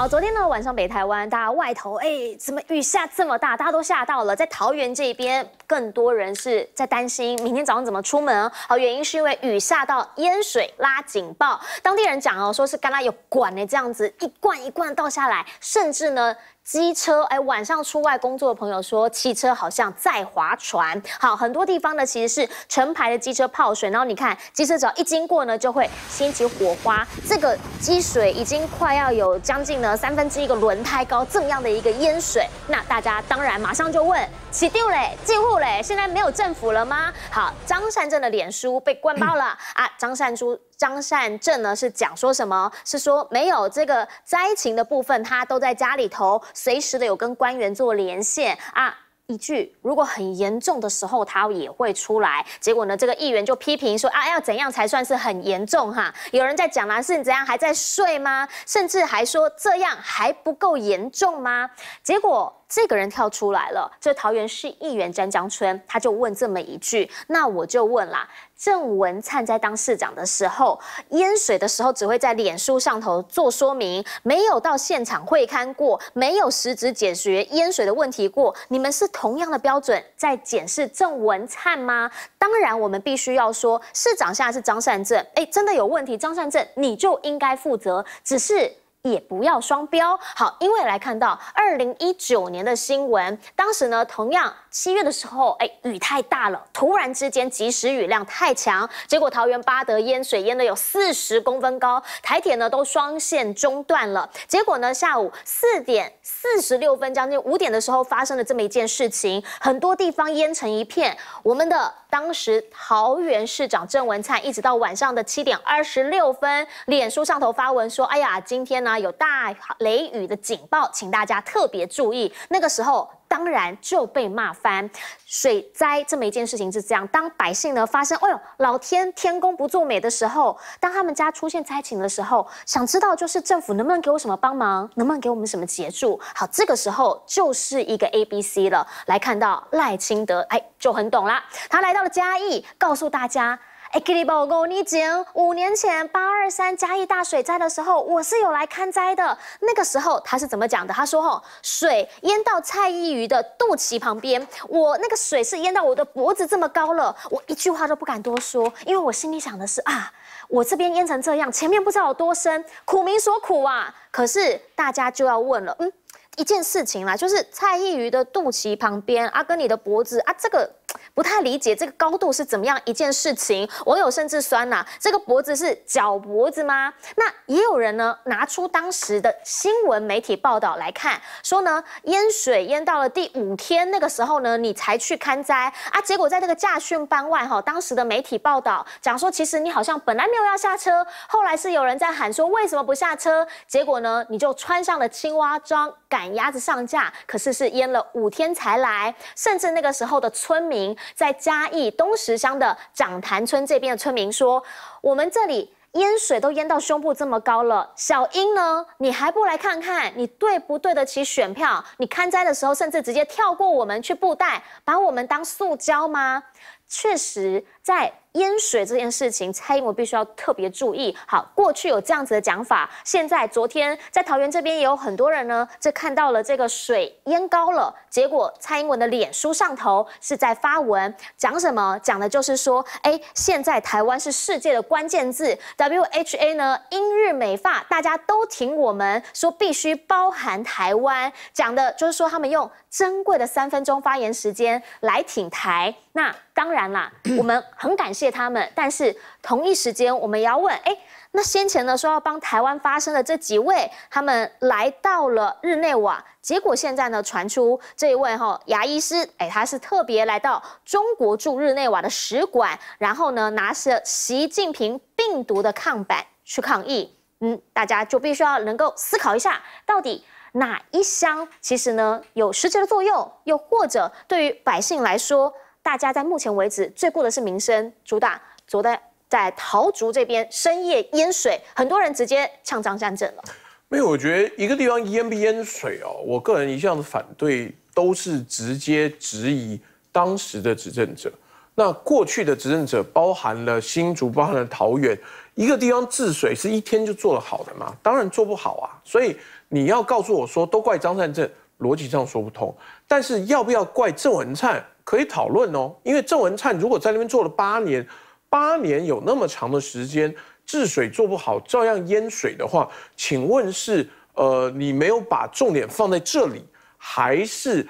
好，昨天呢晚上北台湾大家外头，哎，怎么雨下这么大？大家都吓到了，在桃园这边。更多人是在担心明天早上怎么出门哦。好，原因是因为雨下到淹水拉警报。当地人讲哦，说是刚刚有管呢这样子一罐一罐倒下来，甚至呢机车哎晚上出外工作的朋友说汽车好像在划船。好，很多地方呢其实是成排的机车泡水，然后你看机车只要一经过呢就会掀起火花。这个积水已经快要有将近呢三分之一个轮胎高这样的一个淹水，那大家当然马上就问起丢嘞进户。嘞，现在没有政府了吗？好，张善正的脸书被灌爆了 啊！张善珠、张善正呢是讲说什么？是说没有这个灾情的部分，他都在家里头，随时的有跟官员做连线啊。一句，如果很严重的时候，他也会出来。结果呢，这个议员就批评说啊，要怎样才算是很严重哈？有人在讲啊，是你怎样还在睡吗？甚至还说这样还不够严重吗？结果。这个人跳出来了，这桃园市议员詹江春，他就问这么一句，那我就问啦，郑文灿在当市长的时候，淹水的时候只会在脸书上头做说明，没有到现场会勘过，没有实质解决淹水的问题过，你们是同样的标准在检视郑文灿吗？当然，我们必须要说，市长现在是张善政，哎，真的有问题，张善政你就应该负责，只是。也不要双标，好，因为来看到二零一九年的新闻，当时呢，同样。七月的时候，哎，雨太大了，突然之间，即时雨量太强，结果桃园八德淹水淹的有四十公分高，台铁呢都双线中断了。结果呢，下午四点四十六分，将近五点的时候，发生了这么一件事情，很多地方淹成一片。我们的当时桃园市长郑文灿，一直到晚上的七点二十六分，脸书上头发文说：“哎呀，今天呢有大雷雨的警报，请大家特别注意。”那个时候。当然就被骂翻。水灾这么一件事情是这样，当百姓呢发生，哎呦，老天，天公不作美的时候，当他们家出现灾情的时候，想知道就是政府能不能给我什么帮忙，能不能给我们什么协助？好，这个时候就是一个 A B C 了。来看到赖清德，哎，就很懂啦。他来到了嘉义，告诉大家。阿格里巴哥，你讲五年前八二三嘉义大水灾的时候，我是有来看灾的。那个时候他是怎么讲的？他说：“吼，水淹到蔡依瑜的肚脐旁边，我那个水是淹到我的脖子这么高了，我一句话都不敢多说，因为我心里想的是啊，我这边淹成这样，前面不知道有多深，苦民所苦啊。”可是大家就要问了，嗯，一件事情啦，就是蔡依瑜的肚脐旁边啊，跟你的脖子啊，这个。不太理解这个高度是怎么样一件事情，网友甚至酸呢，这个脖子是脚脖子吗？那也有人呢拿出当时的新闻媒体报道来看，说呢淹水淹到了第五天，那个时候呢你才去看灾啊，结果在那个驾训班外哈，当时的媒体报道讲说，其实你好像本来没有要下车，后来是有人在喊说为什么不下车，结果呢你就穿上了青蛙装赶鸭子上架，可是是淹了五天才来，甚至那个时候的村民。在嘉义东石乡的掌潭村这边的村民说：“我们这里淹水都淹到胸部这么高了，小英呢？你还不来看看？你对不对得起选票？你看灾的时候，甚至直接跳过我们去布袋，把我们当塑胶吗？”确实在淹水这件事情，蔡英文必须要特别注意。好，过去有这样子的讲法，现在昨天在桃园这边也有很多人呢，就看到了这个水淹高了。结果蔡英文的脸书上头是在发文讲什么？讲的就是说，哎，现在台湾是世界的关键字。W H A 呢，英日美发大家都挺我们，说必须包含台湾。讲的就是说，他们用珍贵的三分钟发言时间来挺台。那当然。啦，我们很感谢他们，但是同一时间，我们也要问，哎，那先前呢说要帮台湾发声的这几位，他们来到了日内瓦，结果现在呢传出这一位哈牙医师，哎，他是特别来到中国驻日内瓦的使馆，然后呢拿着习近平病毒的抗板去抗议，嗯，大家就必须要能够思考一下，到底哪一箱其实呢有实质的作用，又或者对于百姓来说。大家在目前为止最过的是民生，主打昨在在桃竹这边深夜淹水，很多人直接呛张善镇了。没有，我觉得一个地方淹不淹水哦，我个人一向的反对，都是直接质疑当时的执政者。那过去的执政者包含了新竹，包含了桃园，一个地方治水是一天就做得好的吗？当然做不好啊。所以你要告诉我说都怪张善政，逻辑上说不通。但是要不要怪郑文灿？可以讨论哦，因为郑文灿如果在那边做了八年，八年有那么长的时间治水做不好，照样淹水的话，请问是呃你没有把重点放在这里，还是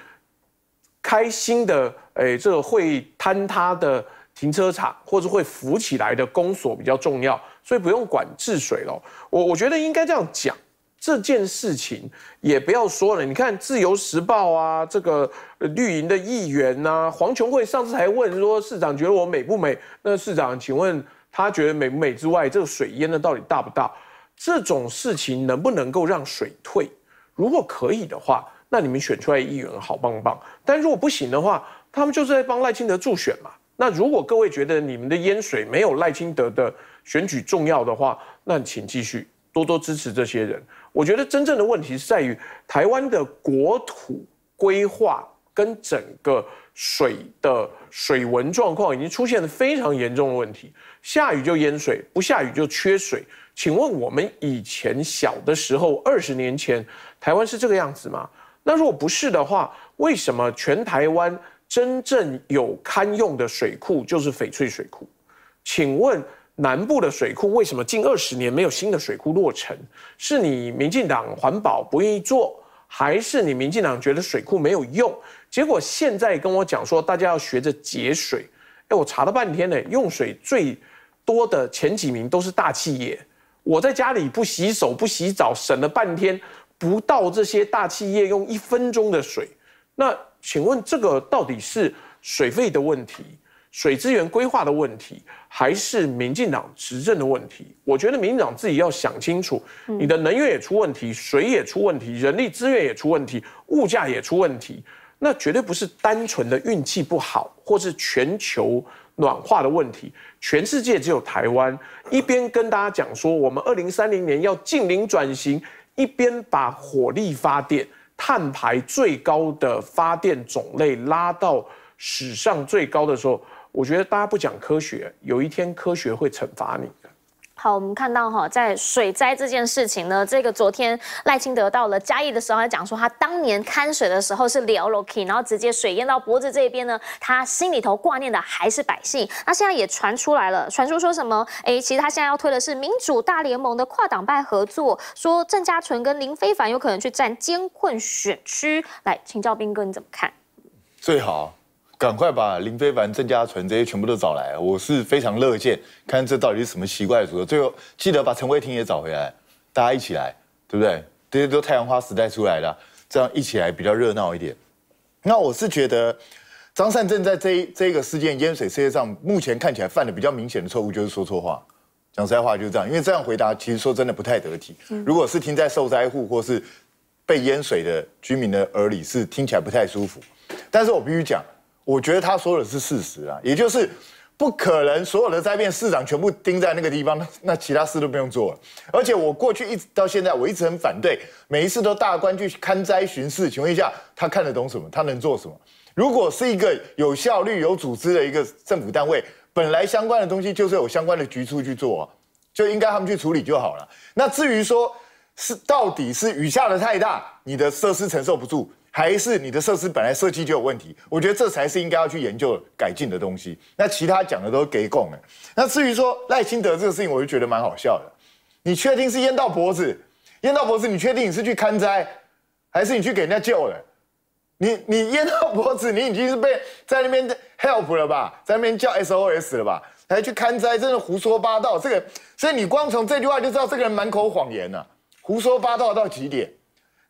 开心的？哎，这个会坍塌的停车场或者会浮起来的公所比较重要，所以不用管治水了。我我觉得应该这样讲。这件事情也不要说了。你看《自由时报》啊，这个绿营的议员呐，黄琼慧上次还问说，市长觉得我美不美？那市长，请问他觉得美不美之外，这个水淹的到底大不大？这种事情能不能够让水退？如果可以的话，那你们选出来议员好棒棒。但如果不行的话，他们就是在帮赖清德助选嘛。那如果各位觉得你们的淹水没有赖清德的选举重要的话，那请继续多多支持这些人。我觉得真正的问题是在于台湾的国土规划跟整个水的水文状况已经出现了非常严重的问题，下雨就淹水，不下雨就缺水。请问我们以前小的时候，二十年前，台湾是这个样子吗？那如果不是的话，为什么全台湾真正有堪用的水库就是翡翠水库？请问？南部的水库为什么近二十年没有新的水库落成？是你民进党环保不愿意做，还是你民进党觉得水库没有用？结果现在跟我讲说大家要学着节水，哎，我查了半天呢，用水最多的前几名都是大企业。我在家里不洗手、不洗澡，省了半天，不到这些大企业用一分钟的水。那请问这个到底是水费的问题？水资源规划的问题，还是民进党执政的问题？我觉得民党自己要想清楚。你的能源也出问题，水也出问题，人力资源也出问题，物价也出问题，那绝对不是单纯的运气不好，或是全球暖化的问题。全世界只有台湾一边跟大家讲说我们二零三零年要近零转型，一边把火力发电碳排最高的发电种类拉到史上最高的时候。我觉得大家不讲科学，有一天科学会惩罚你的。好，我们看到哈，在水灾这件事情呢，这个昨天赖清德到了嘉义的时候，他讲说他当年看水的时候是聊楼梯，然后直接水淹到脖子这边呢，他心里头挂念的还是百姓。那现在也传出来了，传说说什么？哎，其实他现在要推的是民主大联盟的跨党派合作，说郑嘉淳跟林非凡有可能去占监困选区。来，请教兵哥你怎么看？最好。赶快把林非凡、郑家淳这些全部都找来，我是非常乐见，看这到底是什么奇怪组合。最后记得把陈慧婷也找回来，大家一起来，对不对？这些都太阳花时代出来的，这样一起来比较热闹一点。那我是觉得，张善正在这这个事件淹水事件上，目前看起来犯的比较明显的错误就是说错话，讲实在话就是这样，因为这样回答其实说真的不太得体。如果是听在受灾户或是被淹水的居民的耳里，是听起来不太舒服。但是我必须讲。我觉得他说的是事实啊，也就是不可能所有的灾变市长全部盯在那个地方，那那其他事都不用做了。而且我过去一直到现在我一直很反对每一次都大官去勘灾巡视，请问一下他看得懂什么？他能做什么？如果是一个有效率有组织的一个政府单位，本来相关的东西就是有相关的局处去做，就应该他们去处理就好了。那至于说是到底是雨下的太大，你的设施承受不住。还是你的设施本来设计就有问题，我觉得这才是应该要去研究改进的东西。那其他讲的都给供了。那至于说赖清德这个事情，我就觉得蛮好笑的。你确定是淹到脖子？淹到脖子，你确定你是去看灾，还是你去给人家救了？你你淹到脖子，你已经是被在那边 help 了吧，在那边叫 S O S 了吧？还去看灾，真的胡说八道。这个，所以你光从这句话就知道这个人满口谎言啊，胡说八道到极点。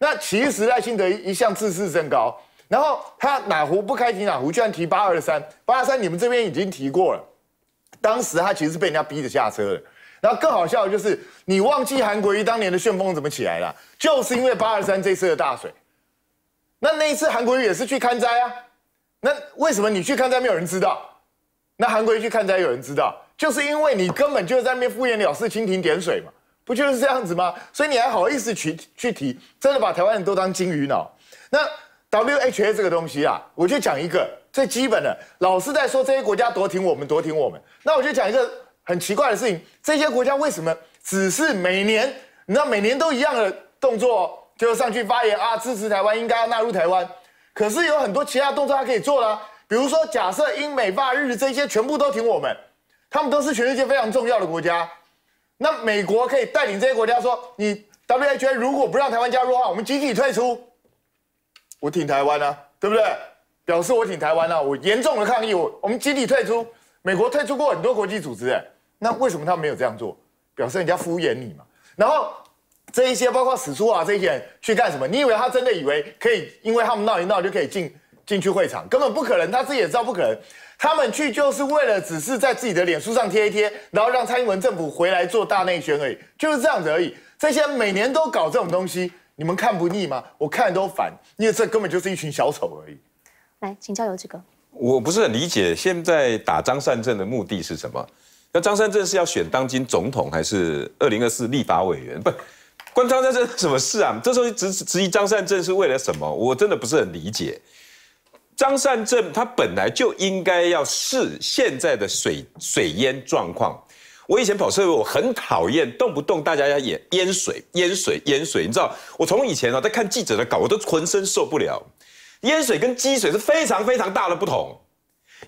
那其实赖清德一向自视甚高，然后他哪壶不开提哪壶，居然提八二三，八二三你们这边已经提过了，当时他其实是被人家逼着下车的。然后更好笑的就是，你忘记韩国瑜当年的旋风怎么起来了？就是因为八二三这次的大水。那那一次韩国瑜也是去看灾啊，那为什么你去看灾没有人知道？那韩国瑜去看灾有人知道？就是因为你根本就在那边敷衍了事、蜻蜓点水嘛。不就是这样子吗？所以你还好意思去去提？真的把台湾人都当金鱼脑？那 W H A 这个东西啊，我就讲一个最基本的，老是在说这些国家夺挺我们，夺挺我们。那我就讲一个很奇怪的事情：这些国家为什么只是每年？你知道，每年都一样的动作，就是上去发言啊，支持台湾应该要纳入台湾。可是有很多其他动作他可以做啦，比如说假设英美法日这些全部都挺我们，他们都是全世界非常重要的国家。那美国可以带领这些国家说，你 W H I 如果不让台湾加入的话，我们集体退出。我挺台湾啊，对不对？表示我挺台湾啊，我严重的抗议。我我们集体退出。美国退出过很多国际组织，哎，那为什么他没有这样做？表示人家敷衍你嘛。然后这一些包括史都啊这些人去干什么？你以为他真的以为可以？因为他们闹一闹就可以进进去会场，根本不可能。他自己也知道不可能。他们去就是为了只是在自己的脸书上贴一贴，然后让蔡英文政府回来做大内宣而已，就是这样子而已。这些每年都搞这种东西，你们看不腻吗？我看都烦，因为这根本就是一群小丑而已。来请教游志格，我不是很理解现在打张善政的目的是什么？那张善政是要选当今总统，还是二零二四立法委员？不关张善政什么事啊？这时候直质疑张善政是为了什么？我真的不是很理解。张善政他本来就应该要试现在的水水淹状况。我以前跑社会，我很讨厌动不动大家要淹淹水淹水淹水，你知道？我从以前啊在看记者的稿，我都浑身受不了。淹水跟积水是非常非常大的不同。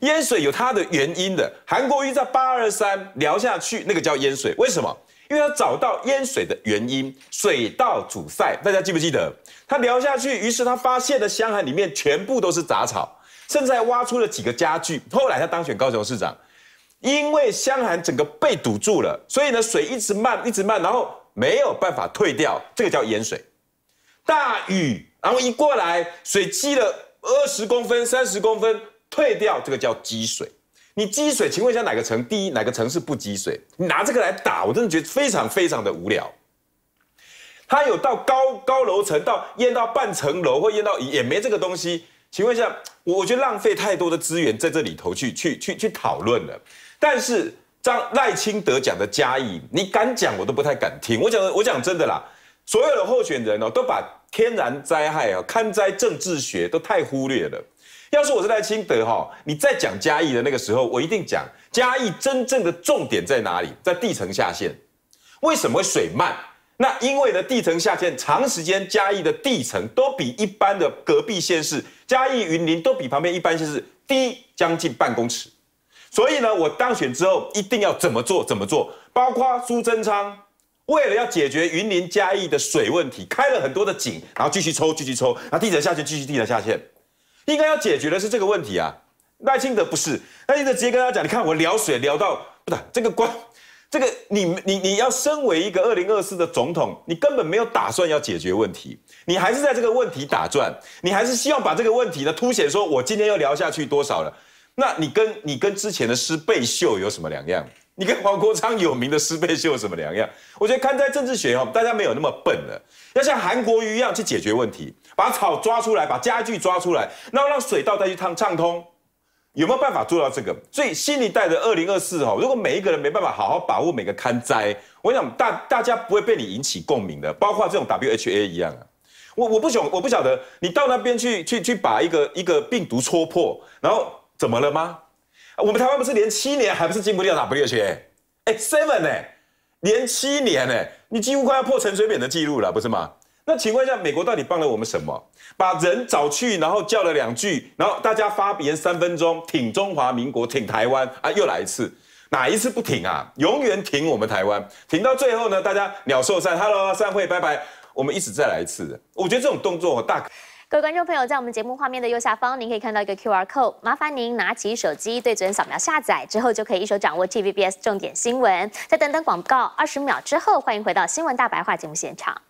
淹水有它的原因的。韩国瑜在八二三聊下去，那个叫淹水，为什么？因为他找到淹水的原因，水道阻塞，大家记不记得？他聊下去，于是他发现了香涵里面全部都是杂草，甚至还挖出了几个家具。后来他当选高雄市长，因为香涵整个被堵住了，所以呢水一直慢，一直慢，然后没有办法退掉，这个叫淹水。大雨，然后一过来，水积了二十公分、三十公分，退掉，这个叫积水。你积水，请问一下哪个城？第一哪个城市不积水？你拿这个来打，我真的觉得非常非常的无聊。他有到高高楼层，到淹到半层楼，或淹到也没这个东西。请问一下，我觉得浪费太多的资源在这里头去去去去讨论了。但是张赖清德讲的嘉义，你敢讲我都不太敢听。我讲我讲真的啦，所有的候选人哦，都把天然灾害啊、看灾政治学都太忽略了。要是我是赖清德哈，你在讲嘉义的那个时候，我一定讲嘉义真正的重点在哪里？在地层下陷。为什么会水慢？那因为呢地层下陷，长时间嘉义的地层都比一般的隔壁县市嘉义、云林都比旁边一般县市低将近半公尺，所以呢我当选之后一定要怎么做？怎么做？包括苏贞昌为了要解决云林嘉义的水问题，开了很多的井，然后继续抽，继续抽，然后地层下限继续地层下线。应该要解决的是这个问题啊，赖清德不是，赖清德直接跟他讲，你看我聊水聊到，不是这个关，这个你你你要身为一个二零二四的总统，你根本没有打算要解决问题，你还是在这个问题打转，你还是希望把这个问题呢凸显，说我今天要聊下去多少了，那你跟你跟之前的施背秀有什么两样？你跟黄国昌有名的撕倍秀什么两样？我觉得看在政治学哦，大家没有那么笨了，要像韩国瑜一样去解决问题，把草抓出来，把家具抓出来，然后让水道再去畅畅通，有没有办法做到这个？所以新一代的二零二四哈，如果每一个人没办法好好把握每个抗灾，我想大大家不会被你引起共鸣的，包括这种 WHA 一样啊。我我不想我不晓得你到那边去去去把一个一个病毒戳破，然后怎么了吗？我们台湾不是连七年还不是进不了 w 不入圈？哎，seven 呢？连七年呢？你几乎快要破陈水扁的记录了，不是吗？那问一下，美国到底帮了我们什么？把人找去，然后叫了两句，然后大家发言三分钟，挺中华民国，挺台湾啊，又来一次，哪一次不挺啊？永远挺我们台湾，挺到最后呢，大家鸟兽散，Hello，散会，拜拜。我们一直再来一次，我觉得这种动作，大。各位观众朋友，在我们节目画面的右下方，您可以看到一个 Q R Code，麻烦您拿起手机对准扫描下载，之后就可以一手掌握 T V B S 重点新闻。再等等广告，二十秒之后，欢迎回到《新闻大白话》节目现场。